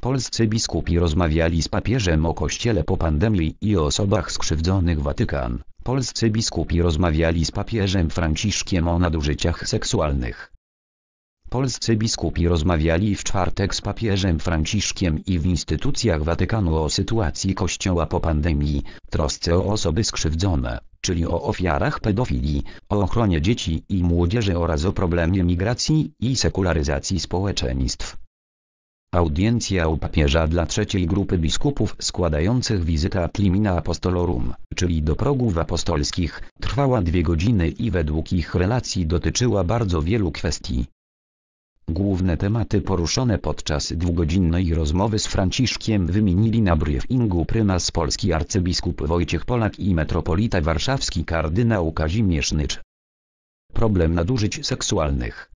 Polscy biskupi rozmawiali z papieżem o Kościele po pandemii i o osobach skrzywdzonych Watykan. Polscy biskupi rozmawiali z papieżem Franciszkiem o nadużyciach seksualnych. Polscy biskupi rozmawiali w czwartek z papieżem Franciszkiem i w instytucjach Watykanu o sytuacji Kościoła po pandemii, trosce o osoby skrzywdzone, czyli o ofiarach pedofilii, o ochronie dzieci i młodzieży oraz o problemie migracji i sekularyzacji społeczeństw. Audiencja u papieża dla trzeciej grupy biskupów składających wizytę ad limina apostolorum, czyli do progów apostolskich, trwała dwie godziny i według ich relacji dotyczyła bardzo wielu kwestii. Główne tematy poruszone podczas dwugodzinnej rozmowy z Franciszkiem wymienili na briefingu prymas Polski arcybiskup Wojciech Polak i metropolita warszawski kardynał Kazimierz Nycz. Problem nadużyć seksualnych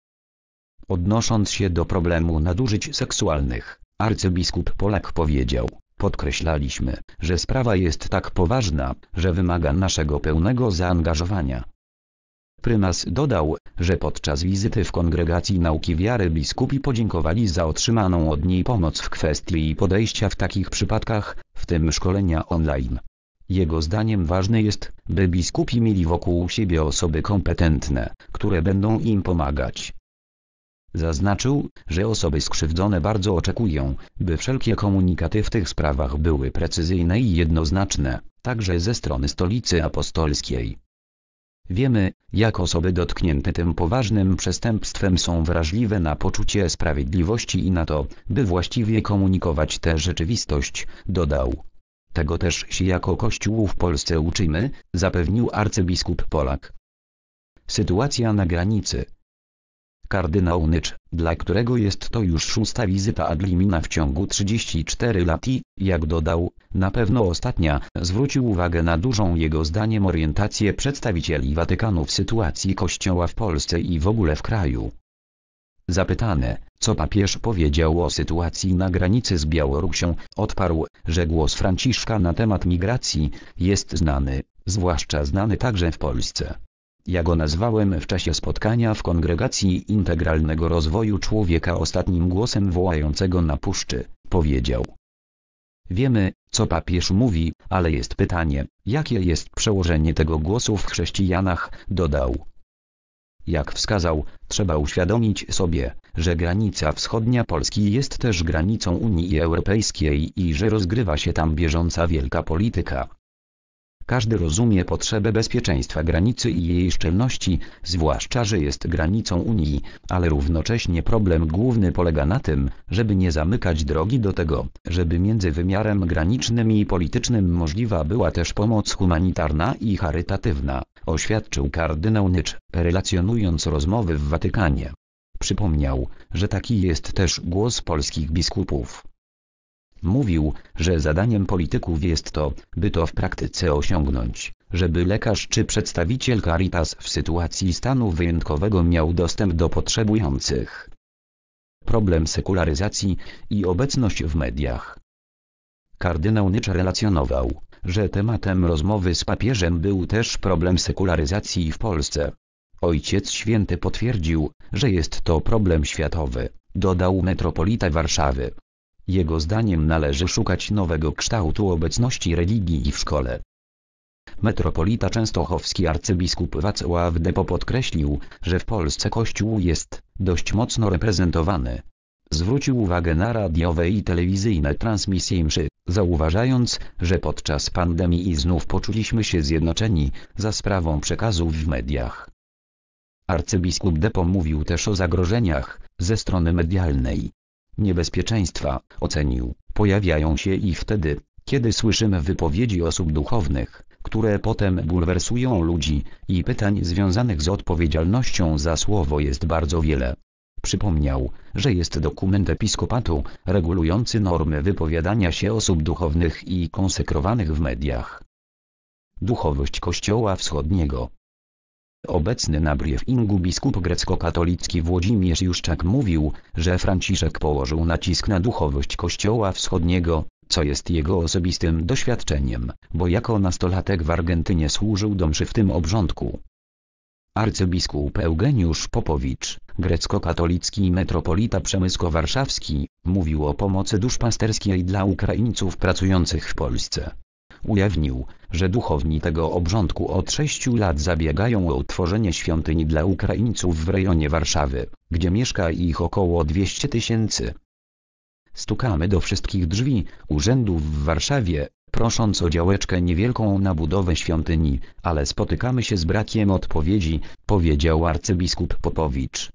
Odnosząc się do problemu nadużyć seksualnych, arcybiskup Polak powiedział, podkreślaliśmy, że sprawa jest tak poważna, że wymaga naszego pełnego zaangażowania. Prymas dodał, że podczas wizyty w Kongregacji Nauki Wiary biskupi podziękowali za otrzymaną od niej pomoc w kwestii podejścia w takich przypadkach, w tym szkolenia online. Jego zdaniem ważne jest, by biskupi mieli wokół siebie osoby kompetentne, które będą im pomagać, Zaznaczył, że osoby skrzywdzone bardzo oczekują, by wszelkie komunikaty w tych sprawach były precyzyjne i jednoznaczne, także ze strony stolicy apostolskiej. Wiemy, jak osoby dotknięte tym poważnym przestępstwem są wrażliwe na poczucie sprawiedliwości i na to, by właściwie komunikować tę rzeczywistość, dodał. Tego też się jako Kościół w Polsce uczymy, zapewnił arcybiskup Polak. Sytuacja na granicy Kardynał Nycz, dla którego jest to już szósta wizyta Adlimina w ciągu 34 lat i, jak dodał, na pewno ostatnia, zwrócił uwagę na dużą jego zdaniem orientację przedstawicieli Watykanu w sytuacji Kościoła w Polsce i w ogóle w kraju. Zapytane, co papież powiedział o sytuacji na granicy z Białorusią, odparł, że głos Franciszka na temat migracji jest znany, zwłaszcza znany także w Polsce. Ja go nazwałem w czasie spotkania w Kongregacji Integralnego Rozwoju Człowieka ostatnim głosem wołającego na puszczy, powiedział. Wiemy, co papież mówi, ale jest pytanie, jakie jest przełożenie tego głosu w chrześcijanach, dodał. Jak wskazał, trzeba uświadomić sobie, że granica wschodnia Polski jest też granicą Unii Europejskiej i że rozgrywa się tam bieżąca wielka polityka. Każdy rozumie potrzebę bezpieczeństwa granicy i jej szczelności, zwłaszcza, że jest granicą Unii, ale równocześnie problem główny polega na tym, żeby nie zamykać drogi do tego, żeby między wymiarem granicznym i politycznym możliwa była też pomoc humanitarna i charytatywna, oświadczył kardynał Nycz, relacjonując rozmowy w Watykanie. Przypomniał, że taki jest też głos polskich biskupów Mówił, że zadaniem polityków jest to, by to w praktyce osiągnąć, żeby lekarz czy przedstawiciel Caritas w sytuacji stanu wyjątkowego miał dostęp do potrzebujących. Problem sekularyzacji i obecność w mediach. Kardynał Nycz relacjonował, że tematem rozmowy z papieżem był też problem sekularyzacji w Polsce. Ojciec Święty potwierdził, że jest to problem światowy, dodał metropolita Warszawy. Jego zdaniem należy szukać nowego kształtu obecności religii w szkole. Metropolita Częstochowski arcybiskup Wacław Depo podkreślił, że w Polsce Kościół jest dość mocno reprezentowany. Zwrócił uwagę na radiowe i telewizyjne transmisje mszy, zauważając, że podczas pandemii znów poczuliśmy się zjednoczeni, za sprawą przekazów w mediach. Arcybiskup Depo mówił też o zagrożeniach, ze strony medialnej niebezpieczeństwa, ocenił, pojawiają się i wtedy, kiedy słyszymy wypowiedzi osób duchownych, które potem bulwersują ludzi, i pytań związanych z odpowiedzialnością za słowo jest bardzo wiele. Przypomniał, że jest dokument episkopatu, regulujący normy wypowiadania się osób duchownych i konsekrowanych w mediach. Duchowość Kościoła Wschodniego Obecny na briefingu biskup grecko-katolicki Włodzimierz Juszczak mówił, że Franciszek położył nacisk na duchowość Kościoła Wschodniego, co jest jego osobistym doświadczeniem, bo jako nastolatek w Argentynie służył do mszy w tym obrządku. Arcybiskup Eugeniusz Popowicz, grecko-katolicki metropolita przemysko-warszawski, mówił o pomocy duszpasterskiej dla Ukraińców pracujących w Polsce ujawnił, że duchowni tego obrządku od sześciu lat zabiegają o utworzenie świątyni dla Ukraińców w rejonie Warszawy, gdzie mieszka ich około 200 tysięcy. Stukamy do wszystkich drzwi, urzędów w Warszawie, prosząc o działeczkę niewielką na budowę świątyni, ale spotykamy się z brakiem odpowiedzi, powiedział arcybiskup Popowicz.